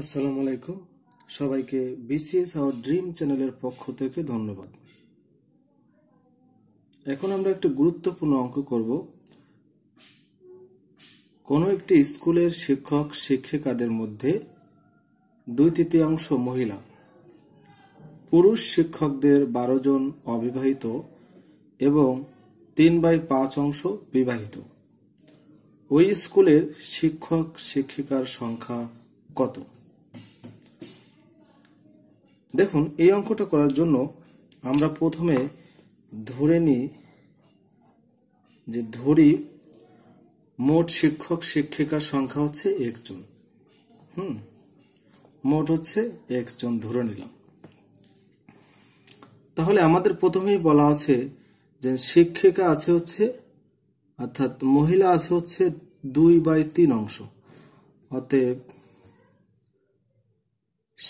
আসসালামু আলাইকুম সবাইকে বিসিএস আওয়ার ড্রিম চ্যানেলের পক্ষ থেকে ধন্যবাদ এখন আমরা একটি গুরুত্বপূর্ণ অঙ্ক করব কোনো একটি স্কুলের শিক্ষক শিক্ষিকাদের মধ্যে দুই তৃতীয়াংশ মহিলা পুরুষ শিক্ষকদের বারো জন অবিবাহিত এবং তিন বাই পাঁচ অংশ বিবাহিত ওই স্কুলের শিক্ষক শিক্ষিকার সংখ্যা কত দেখুন এই অঙ্কটা করার জন্য আমরা প্রথমে ধরে নিই যে ধরি মোট শিক্ষক শিক্ষিকার সংখ্যা হচ্ছে একজন হুম মোট হচ্ছে একজন ধরে নিলাম তাহলে আমাদের প্রথমেই বলা আছে যে শিক্ষিকা আছে হচ্ছে অর্থাৎ মহিলা আছে হচ্ছে দুই বাই তিন অংশ অতএব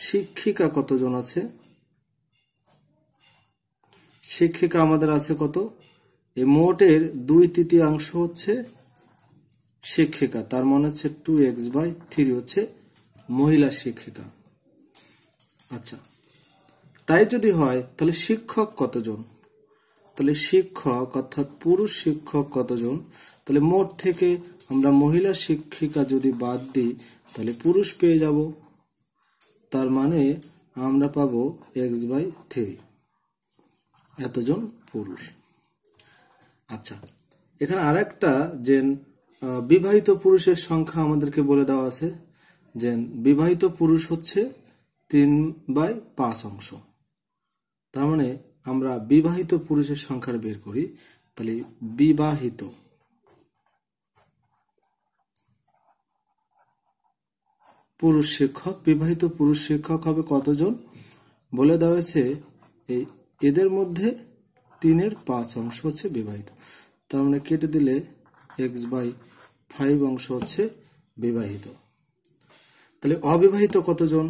শিক্ষিকা কতজন আছে শিক্ষিকা আমাদের আছে কত এই মোটের দুই তৃতীয়াংশ হচ্ছে শিক্ষিকা তার মানে হচ্ছে টু এক্স বাই থ্রি হচ্ছে মহিলা শিক্ষিকা আচ্ছা তাই যদি হয় তাহলে শিক্ষক কতজন তাহলে শিক্ষক অর্থাৎ পুরুষ শিক্ষক কতজন তাহলে মোট থেকে আমরা মহিলা শিক্ষিকা যদি বাদ দিই তাহলে পুরুষ পেয়ে যাব তার মানে আমরা পাবো এক্স বাই থ্রি এতজন পুরুষ আচ্ছা এখানে আর একটা বিবাহিত পুরুষের সংখ্যা আমাদেরকে বলে দেওয়া আছে যেন বিবাহিত পুরুষ হচ্ছে তিন বাই পাঁচ অংশ তার মানে আমরা বিবাহিত পুরুষের সংখ্যার বের করি তাহলে বিবাহিত পুরুষ শিক্ষক বিবাহিত পুরুষ শিক্ষক হবে কতজন বলে দেওয়া হয়েছে এই এদের মধ্যে তিনের পাঁচ অংশ হচ্ছে বিবাহিত তার মানে কেটে দিলে এক্স বাই ফাইভ অংশ হচ্ছে বিবাহিত তাহলে অবিবাহিত কতজন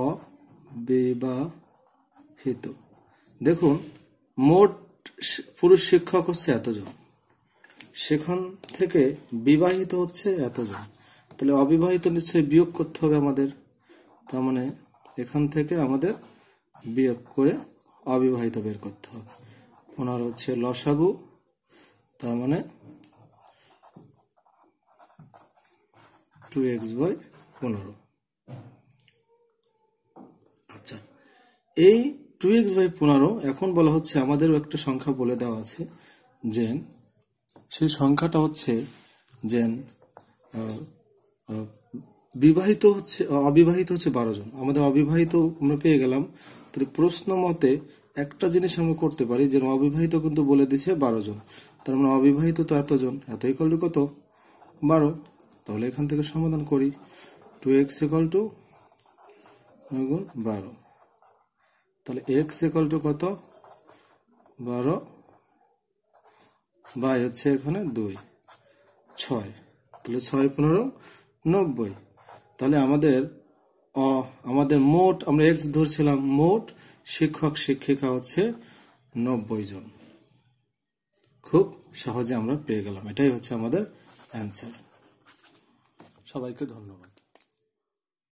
অবিবাহিত দেখুন মোট পুরুষ শিক্ষক হচ্ছে এতজন সেখান থেকে বিবাহিত হচ্ছে এতজন তাহলে অবিবাহিত নিশ্চয়ই বিয়োগ করতে হবে আমাদের তার মানে এখান থেকে আমাদের বিয়োগ করে অবিবাহিত বের করতে হবে পনেরো হচ্ছে লসাগু তার মানে টু এক্স বাই পনেরো আচ্ছা এই টু এক্স বাই পনেরো এখন বলা হচ্ছে আমাদেরও একটা সংখ্যা বলে দেওয়া আছে যে সেই সংখ্যাটা হচ্ছে যে বিবাহিত হচ্ছে অবিবাহিত হচ্ছে বারো জন আমাদের অবিবাহিত আমরা পেয়ে গেলাম তাহলে প্রশ্ন মতে একটা জিনিস আমরা করতে পারি যে অবিবাহিত কিন্তু বলে দিছে বারো জন তার মানে অবিবাহিত তো এতজন এত ইকল টু কত বারো তাহলে এখান থেকে সমাধান করি টু এক্স ইকল টু গুণ বারো তাহলে এক্স ইকল টু কত বারো বাই হচ্ছে এখানে দুই ছয় তাহলে ছয় পনেরো নব্বই তাহলে আমাদের আমাদের মোট আমরা এক্স ধরছিলাম মোট শিক্ষক শিক্ষিকা হচ্ছে নব্বই জন খুব সহজে আমরা পেয়ে গেলাম এটাই হচ্ছে আমাদের অ্যান্সার সবাইকে ধন্যবাদ